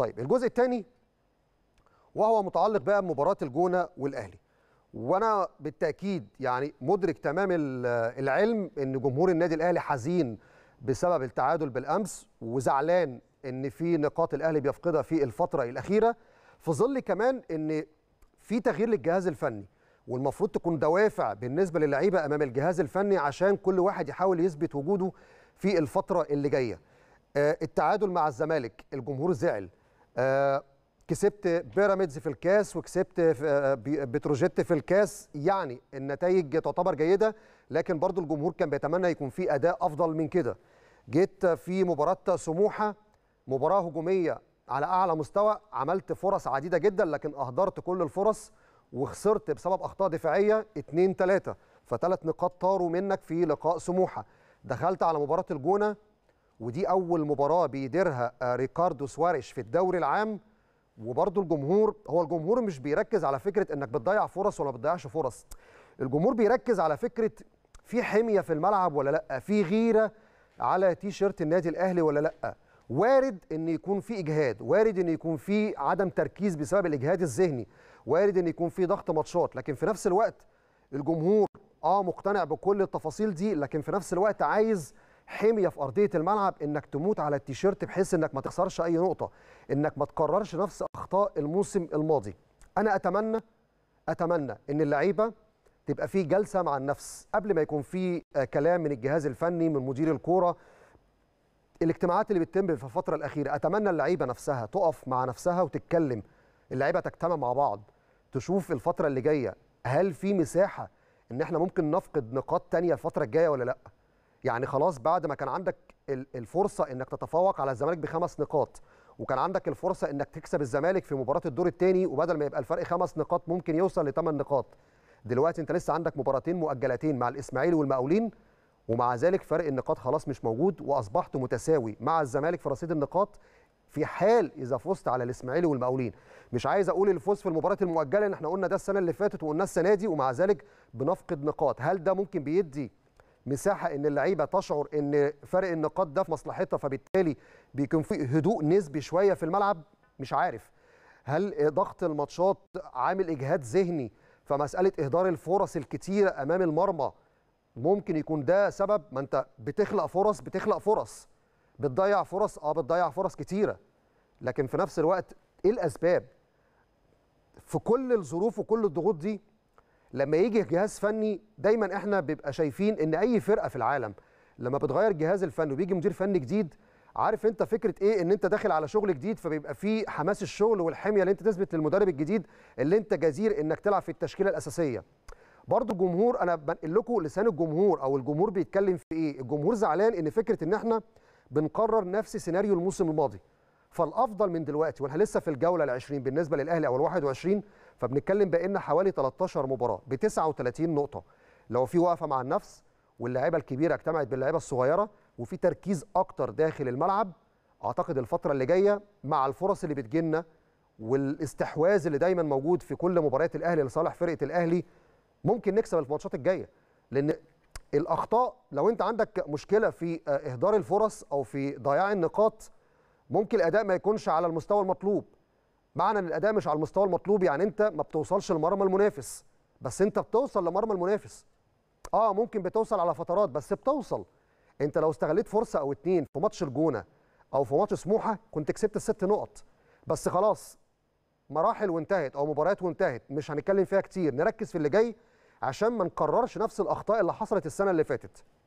طيب الجزء الثاني وهو متعلق بقى بمباراه الجونه والاهلي وانا بالتاكيد يعني مدرك تمام العلم ان جمهور النادي الاهلي حزين بسبب التعادل بالامس وزعلان ان في نقاط الاهلي بيفقدها في الفتره الاخيره في ظل كمان ان في تغيير للجهاز الفني والمفروض تكون دوافع بالنسبه للعيبه امام الجهاز الفني عشان كل واحد يحاول يثبت وجوده في الفتره اللي جايه آه، التعادل مع الزمالك الجمهور زعل آه، كسبت بيراميدز في الكاس وكسبت آه، بتروجيت في الكاس يعني النتائج تعتبر جيده لكن برضو الجمهور كان بيتمنى يكون في اداء افضل من كده جيت في مباراه سموحه مباراه هجوميه على اعلى مستوى عملت فرص عديده جدا لكن اهدرت كل الفرص وخسرت بسبب اخطاء دفاعيه 2 3 فثلاث نقاط طاروا منك في لقاء سموحه دخلت على مباراه الجونه ودي اول مباراه بيديرها آه، ريكاردو سواريش في الدوري العام وبرضه الجمهور هو الجمهور مش بيركز على فكره انك بتضيع فرص ولا بتضيعش فرص الجمهور بيركز على فكره في حميه في الملعب ولا لا في غيره على تي شيرت النادي الاهلي ولا لا وارد ان يكون في اجهاد وارد ان يكون في عدم تركيز بسبب الاجهاد الذهني وارد ان يكون في ضغط ماتشات لكن في نفس الوقت الجمهور اه مقتنع بكل التفاصيل دي لكن في نفس الوقت عايز حميه في ارضيه الملعب انك تموت على التيشيرت بحيث انك ما تخسرش اي نقطه انك ما تكررش نفس اخطاء الموسم الماضي انا اتمنى اتمنى ان اللعيبه تبقى في جلسه مع النفس قبل ما يكون في آه، كلام من الجهاز الفني من مدير الكوره الاجتماعات اللي بتتم في الفتره الاخيره اتمنى اللعيبه نفسها تقف مع نفسها وتتكلم اللعيبه تجتمع مع بعض تشوف الفتره اللي جايه هل في مساحه ان احنا ممكن نفقد نقاط تانية الفتره الجايه ولا لا يعني خلاص بعد ما كان عندك الفرصه انك تتفوق على الزمالك بخمس نقاط وكان عندك الفرصه انك تكسب الزمالك في مباراه الدور الثاني وبدل ما يبقى الفرق خمس نقاط ممكن يوصل لثمان نقاط دلوقتي انت لسه عندك مباراتين مؤجلتين مع الاسماعيلي والمقاولين ومع ذلك فرق النقاط خلاص مش موجود واصبحت متساوي مع الزمالك في رصيد النقاط في حال اذا فزت على الاسماعيلي والمقاولين مش عايز اقول الفوز في المباراه المؤجله ان احنا قلنا ده السنه اللي فاتت وقلنا السنه دي ومع ذلك بنفقد نقاط هل ده ممكن بيدي مساحه ان اللعيبه تشعر ان فرق النقاط ده في مصلحتها فبالتالي بيكون في هدوء نسبي شويه في الملعب مش عارف هل ضغط الماتشات عامل اجهاد ذهني فمساله اهدار الفرص الكتيره امام المرمى ممكن يكون ده سبب ما انت بتخلق فرص بتخلق فرص بتضيع فرص اه بتضيع فرص كتيره لكن في نفس الوقت ايه الاسباب في كل الظروف وكل الضغوط دي لما يجي جهاز فني دايما احنا بيبقى شايفين ان اي فرقه في العالم لما بتغير جهاز الفني وبيجي مدير فني جديد عارف انت فكره ايه ان انت داخل على شغل جديد فبيبقى في حماس الشغل والحميه اللي انت تثبت للمدرب الجديد اللي انت جدير انك تلعب في التشكيله الاساسيه برضه الجمهور انا بنقل لكم لسان الجمهور او الجمهور بيتكلم في ايه الجمهور زعلان ان فكره ان احنا بنقرر نفس سيناريو الموسم الماضي فالافضل من دلوقتي واحنا لسه في الجوله ال20 بالنسبه للاهلي او ال21 فبنتكلم بان حوالي 13 مباراه ب 39 نقطه لو في وقفه مع النفس واللاعيبه الكبيره اجتمعت باللاعيبه الصغيره وفي تركيز اكتر داخل الملعب اعتقد الفتره اللي جايه مع الفرص اللي بتجينا والاستحواذ اللي دايما موجود في كل مباريات الاهلي لصالح فرقه الاهلي ممكن نكسب الماتشات الجايه لان الاخطاء لو انت عندك مشكله في آه، اهدار الفرص او في ضياع النقاط ممكن الاداء ما يكونش على المستوى المطلوب معنى ان الاداء مش على المستوى المطلوب يعني انت ما بتوصلش لمرمى المنافس بس انت بتوصل لمرمى المنافس اه ممكن بتوصل على فترات بس بتوصل انت لو استغليت فرصه او اتنين في ماتش الجونه او في ماتش سموحه كنت كسبت الست نقط بس خلاص مراحل وانتهت او مباريات وانتهت مش هنتكلم فيها كتير نركز في اللي جاي عشان ما نكررش نفس الاخطاء اللي حصلت السنه اللي فاتت